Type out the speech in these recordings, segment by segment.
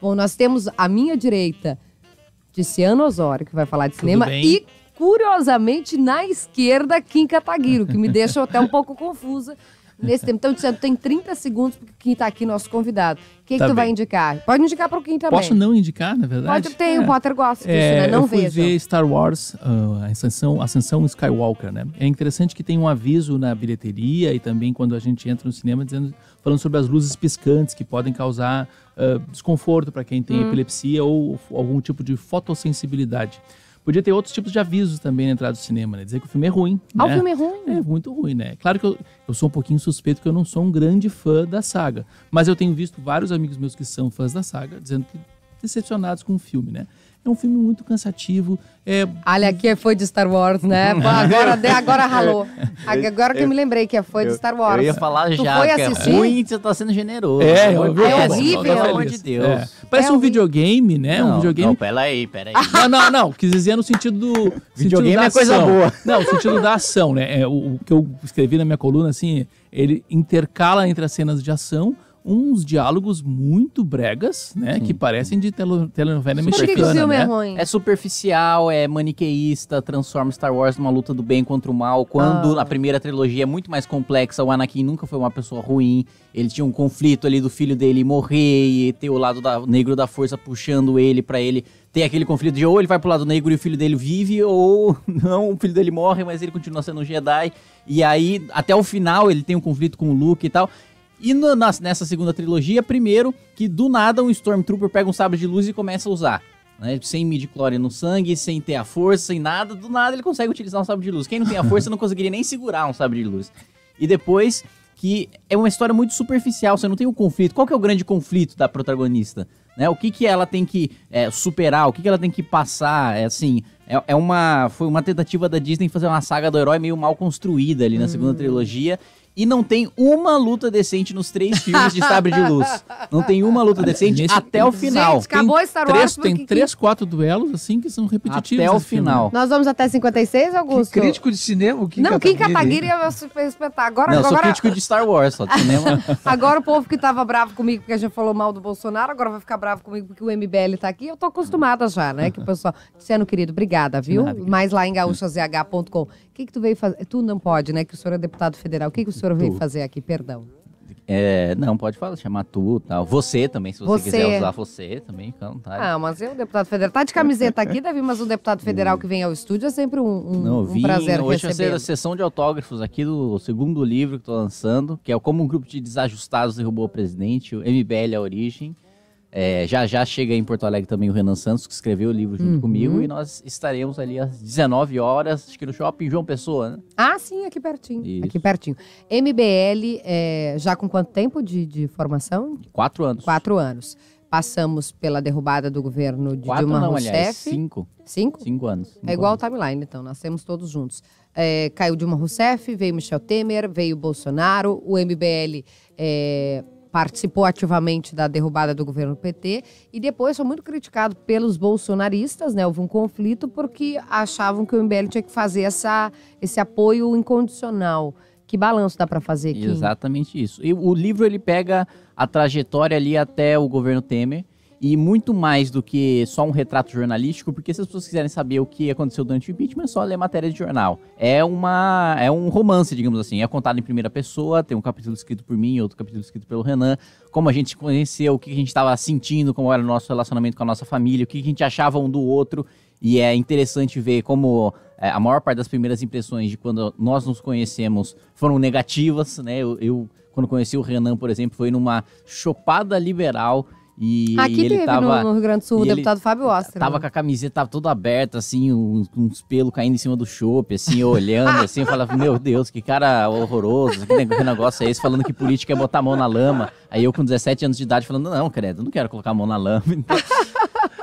Bom, nós temos à minha direita Tiziano Osório, que vai falar de cinema, e curiosamente na esquerda Kim Kataguiro, que me deixa até um pouco confusa nesse tempo. Então, Tiziano, tem 30 segundos para quem está aqui, nosso convidado. O que, tá que tu bem. vai indicar? Pode indicar para quem também. Posso não indicar, na verdade? Pode, tem, é. o Potter gosta disso, é, né? Não eu fui vejam. ver Star Wars, uh, a Ascensão, Ascensão Skywalker, né? É interessante que tem um aviso na bilheteria e também quando a gente entra no cinema dizendo, falando sobre as luzes piscantes que podem causar uh, desconforto para quem tem hum. epilepsia ou, ou algum tipo de fotossensibilidade. Podia ter outros tipos de avisos também na entrada do cinema, né? Dizer que o filme é ruim. Ah, né? o filme é ruim? É muito ruim, né? Claro que eu, eu sou um pouquinho suspeito que eu não sou um grande fã da saga. Mas eu tenho visto vários amigos meus que são fãs da saga dizendo que decepcionados com o filme, né? É um filme muito cansativo. É... Olha, aqui é fã de Star Wars, né? agora, agora ralou. Agora que eu me lembrei que é fã de Star Wars. Eu ia falar tu já, foi que é ruim, você tá sendo generoso. É, é horrível. Pelo amor de Deus. É. Parece é um videogame, né? Não, um videogame. Não, peraí, peraí. Ah, não, não, não. Quis dizer no sentido do. Sentido videogame da é ação. coisa boa. Não, no sentido da ação, né? É, o, o que eu escrevi na minha coluna, assim, ele intercala entre as cenas de ação uns diálogos muito bregas, né? Sim. Que parecem de telenovela Por mexicana. Que que o filme né? é, ruim? é superficial, é maniqueísta, transforma Star Wars numa luta do bem contra o mal. Quando ah. a primeira trilogia é muito mais complexa, o Anakin nunca foi uma pessoa ruim. Ele tinha um conflito ali do filho dele morrer e ter o lado da, negro da força puxando ele para ele tem aquele conflito de ou ele vai pro lado negro e o filho dele vive, ou não, o filho dele morre, mas ele continua sendo um Jedi. E aí, até o final, ele tem um conflito com o Luke e tal. E no, na, nessa segunda trilogia, primeiro, que do nada um Stormtrooper pega um sabre de luz e começa a usar. Né? Sem midi-clore no sangue, sem ter a força, sem nada, do nada ele consegue utilizar um sabre de luz. Quem não tem a força não conseguiria nem segurar um sabre de luz. E depois, que é uma história muito superficial, você não tem um conflito. Qual que é o grande conflito da protagonista? Né? O que, que ela tem que é, superar, o que, que ela tem que passar, é, assim... É, é, uma, foi uma tentativa da Disney fazer uma saga do herói meio mal construída ali na hum. segunda trilogia, e não tem uma luta decente nos três filmes de Sabre de Luz. Não tem uma luta decente Nesse, até o final. Gente, acabou tem Star Wars. Três, tem que... três, quatro duelos, assim, que são repetitivos. Até o final. Filme. Nós vamos até 56, Augusto? Que crítico de cinema? Kim não, Kim Kataguiri é se respeitar Agora, não, agora... sou crítico de Star Wars, só de cinema. agora o povo que tava bravo comigo porque a gente falou mal do Bolsonaro, agora vai ficar bravo comigo porque o MBL tá aqui. Eu tô acostumada já, né? Que o pessoal... Luciano, querido, obrigada, viu? Nada, Mais lá em gaúchazh.com. O que que tu veio fazer? Tu não pode, né? Que o senhor é deputado federal. O que que o senhor provei tu. fazer aqui, perdão. É, não, pode falar, chamar tu tal. Você também, se você, você. quiser usar você também, então, tá. Ah, mas eu, deputado federal. Tá de camiseta aqui, Davi, mas o deputado federal hum. que vem ao estúdio é sempre um, um, não, vim, um prazer hoje é receber. Hoje a sessão de autógrafos aqui do segundo livro que tô lançando, que é Como um Grupo de Desajustados Derrubou o Presidente, o MBL A Origem. É, já já chega em Porto Alegre também o Renan Santos, que escreveu o livro junto uhum. comigo, e nós estaremos ali às 19 horas, acho que no shopping João Pessoa, né? Ah, sim, aqui pertinho. Isso. Aqui pertinho. MBL, é, já com quanto tempo de, de formação? Quatro anos. Quatro anos passamos pela derrubada do governo de Quatro, Dilma não, Rousseff. Aliás, cinco. Cinco? Cinco anos. Cinco é igual o timeline, então, nascemos todos juntos. É, caiu Dilma Rousseff, veio Michel Temer, veio Bolsonaro, o MBL é, participou ativamente da derrubada do governo PT e depois foi muito criticado pelos bolsonaristas, né? Houve um conflito porque achavam que o MBL tinha que fazer essa, esse apoio incondicional. Que balanço dá para fazer aqui? Exatamente isso. E o livro ele pega a trajetória ali até o governo Temer e muito mais do que só um retrato jornalístico, porque se as pessoas quiserem saber o que aconteceu durante o impeachment, é só ler matéria de jornal. É uma é um romance, digamos assim. É contado em primeira pessoa, tem um capítulo escrito por mim, outro capítulo escrito pelo Renan, como a gente se conheceu, o que a gente estava sentindo, como era o nosso relacionamento com a nossa família, o que a gente achava um do outro. E é interessante ver como é, a maior parte das primeiras impressões de quando nós nos conhecemos foram negativas, né? Eu, eu quando conheci o Renan, por exemplo, foi numa chopada liberal e Aqui ele teve tava, no Rio Grande do Sul o deputado Fábio Oscar, Tava com a camiseta toda aberta, assim, uns, uns pelos caindo em cima do chope, assim, olhando, assim, falava, meu Deus, que cara horroroso, que negócio é esse, falando que política é botar a mão na lama. Aí eu com 17 anos de idade falando, não, credo, não quero colocar a mão na lama.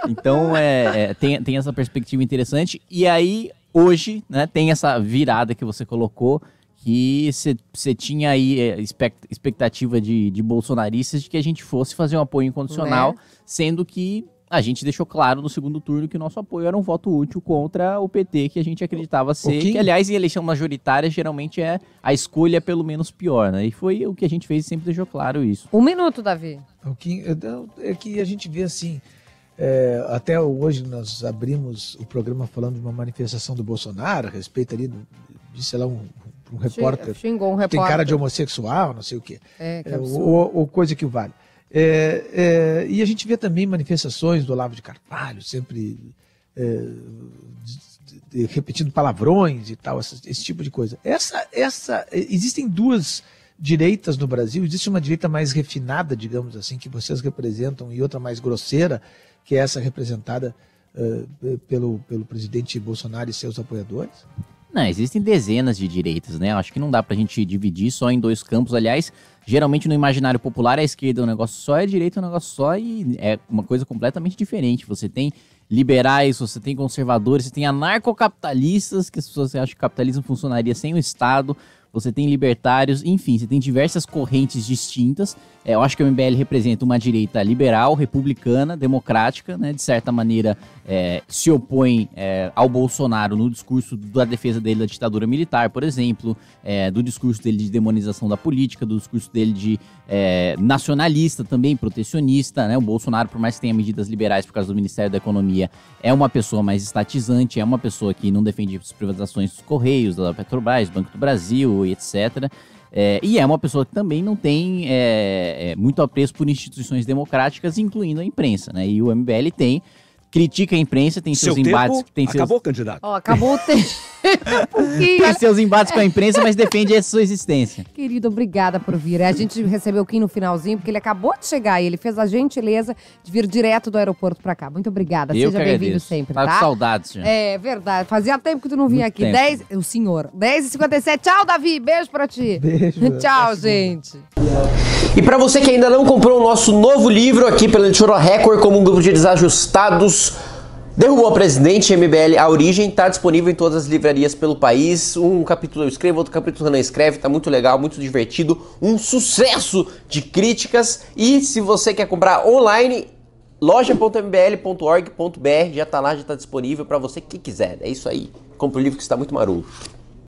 Então, então é, é, tem, tem essa perspectiva interessante. E aí, hoje, né, tem essa virada que você colocou que você tinha aí é, expectativa de, de, bolsonaristas de que a gente fosse fazer um apoio incondicional, né? sendo que a gente deixou claro no segundo turno que o nosso apoio era um voto útil contra o PT, que a gente acreditava ser. Que, aliás, em eleição majoritária, geralmente é a escolha pelo menos pior, né? E foi o que a gente fez e sempre deixou claro isso. Um minuto, Davi. O que, é que a gente vê assim. É, até hoje nós abrimos o programa falando de uma manifestação do Bolsonaro a respeito ali de, sei lá, um um repórter. Xingou um repórter. Tem cara de homossexual, não sei o quê. É, que é, absurdo. ou, ou coisa que vale. É, é, e a gente vê também manifestações do Olavo de Carvalho, sempre é, de, de, repetindo palavrões e tal, essa, esse tipo de coisa. Essa, essa, é, existem duas direitas no Brasil. Existe uma direita mais refinada, digamos assim, que vocês representam, e outra mais grosseira, que é essa representada é, pelo, pelo presidente Bolsonaro e seus apoiadores? Não, existem dezenas de direitas, né? Acho que não dá pra gente dividir só em dois campos. Aliás, geralmente no imaginário popular, a esquerda é um negócio só, a direita é um negócio só e é uma coisa completamente diferente. Você tem liberais, você tem conservadores, você tem anarcocapitalistas, que as pessoas acham que o capitalismo funcionaria sem o Estado você tem libertários, enfim, você tem diversas correntes distintas. É, eu acho que o MBL representa uma direita liberal, republicana, democrática, né? De certa maneira, é, se opõe é, ao Bolsonaro no discurso da defesa dele da ditadura militar, por exemplo, é, do discurso dele de demonização da política, do discurso dele de é, nacionalista também, protecionista, né? O Bolsonaro, por mais que tenha medidas liberais por causa do Ministério da Economia, é uma pessoa mais estatizante, é uma pessoa que não defende as privatizações dos Correios, da Petrobras, Banco do Brasil, e etc. É, e é uma pessoa que também não tem é, é muito apreço por instituições democráticas, incluindo a imprensa, né? E o MBL tem critica a imprensa, tem seus embates. Tempo tem seus... candidato. Oh, acabou o tempo. tem seus embates com a imprensa, mas defende a sua existência. Querido, obrigada por vir. A gente recebeu o Kim no finalzinho, porque ele acabou de chegar e ele fez a gentileza de vir direto do aeroporto pra cá. Muito obrigada. Eu Seja bem-vindo sempre, tá? com saudades, gente. É verdade. Fazia tempo que tu não vinha aqui. dez O senhor. 10h57. Tchau, Davi. Beijo pra ti. Beijo. Tchau, gente. E para você que ainda não comprou o nosso novo livro aqui pela Editora Record, como um grupo de desajustados, Derrubou a Presidente, MBL, a origem, está disponível em todas as livrarias pelo país. Um capítulo eu escrevo, outro capítulo não escreve, tá muito legal, muito divertido, um sucesso de críticas. E se você quer comprar online, loja.mbl.org.br já está lá, já está disponível para você que quiser. É isso aí. Compre o livro que está muito maroto.